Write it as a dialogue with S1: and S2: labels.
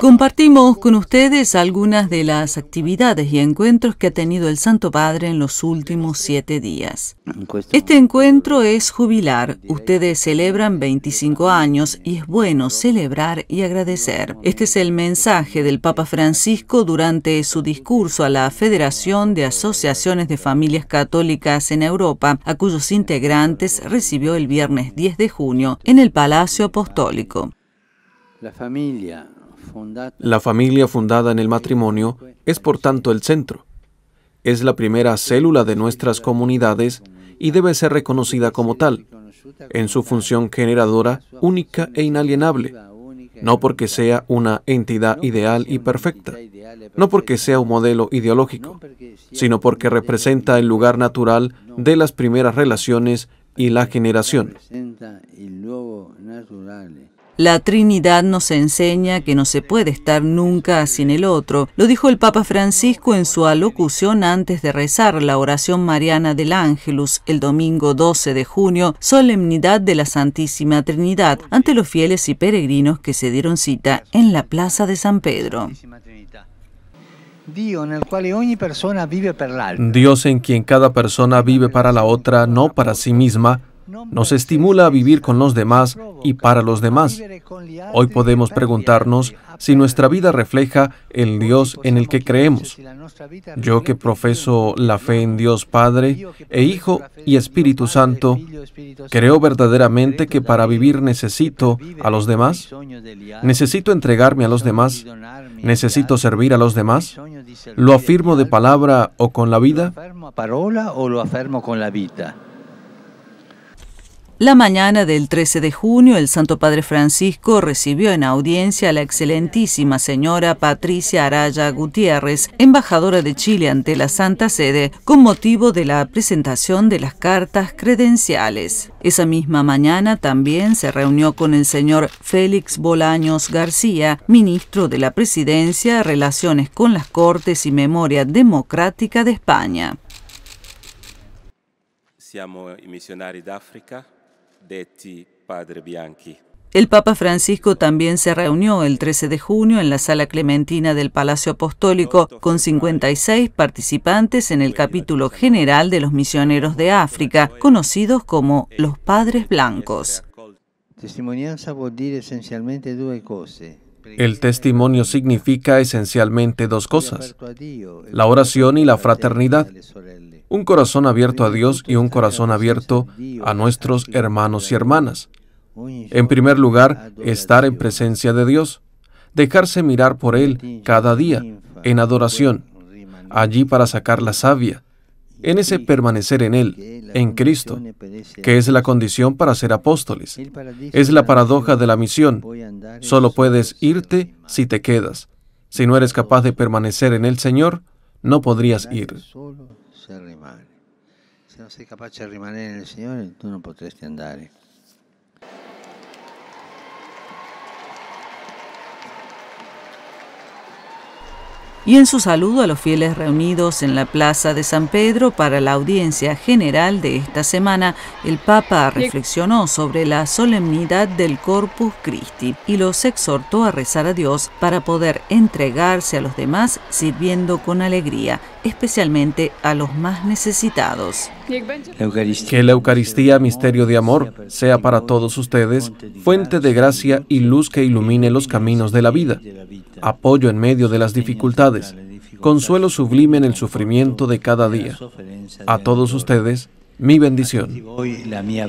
S1: Compartimos con ustedes algunas de las actividades y encuentros que ha tenido el Santo Padre en los últimos siete días. Este encuentro es jubilar. Ustedes celebran 25 años y es bueno celebrar y agradecer. Este es el mensaje del Papa Francisco durante su discurso a la Federación de Asociaciones de Familias Católicas en Europa, a cuyos integrantes recibió el viernes 10 de junio en el Palacio Apostólico. La familia,
S2: la familia fundada en el matrimonio es por tanto el centro. Es la primera célula de nuestras comunidades y debe ser reconocida como tal, en su función generadora única e inalienable, no porque sea una entidad ideal y perfecta, no porque sea un modelo ideológico, sino porque representa el lugar natural de las primeras relaciones y la generación. La Trinidad nos enseña que no
S1: se puede estar nunca sin el otro, lo dijo el Papa Francisco en su alocución antes de rezar la oración mariana del Ángelus el domingo 12 de junio, solemnidad de la Santísima Trinidad, ante los fieles y peregrinos que se dieron cita en la Plaza de San Pedro.
S2: Dios en quien cada persona vive para la otra, no para sí misma, nos estimula a vivir con los demás y para los demás. Hoy podemos preguntarnos si nuestra vida refleja el Dios en el que creemos. Yo que profeso la fe en Dios Padre e Hijo y Espíritu Santo, ¿creo verdaderamente que para vivir necesito a los demás? ¿Necesito entregarme a los demás? ¿Necesito servir a los demás? ¿Lo afirmo de palabra o con la vida?
S1: o lo afirmo con la vida. La mañana del 13 de junio, el Santo Padre Francisco recibió en audiencia a la excelentísima señora Patricia Araya Gutiérrez, embajadora de Chile ante la Santa Sede, con motivo de la presentación de las cartas credenciales. Esa misma mañana también se reunió con el señor Félix Bolaños García, ministro de la Presidencia, Relaciones con las Cortes y Memoria Democrática de España. El Papa Francisco también se reunió el 13 de junio en la sala clementina del Palacio Apostólico con 56 participantes en el capítulo general de los misioneros de África, conocidos como los Padres Blancos.
S2: El testimonio significa esencialmente dos cosas, la oración y la fraternidad. Un corazón abierto a Dios y un corazón abierto a nuestros hermanos y hermanas. En primer lugar, estar en presencia de Dios, dejarse mirar por Él cada día, en adoración, allí para sacar la savia, en ese permanecer en Él, en Cristo, que es la condición para ser apóstoles. Es la paradoja de la misión. Solo puedes irte si te quedas. Si no eres capaz de permanecer en el Señor, no podrías ir.
S1: se rimani. Se non sei capace di rimanere nel Signore, tu non potresti andare. y en su saludo a los fieles reunidos en la Plaza de San Pedro para la audiencia general de esta semana, el Papa reflexionó sobre la solemnidad del Corpus Christi y los exhortó a rezar a Dios para poder entregarse a los demás sirviendo con alegría, especialmente a los más necesitados.
S2: Que la Eucaristía, misterio de amor, sea para todos ustedes fuente de gracia y luz que ilumine los caminos de la vida apoyo en medio de las dificultades, consuelo sublime en el sufrimiento de cada día. A todos ustedes, mi bendición.
S1: la mía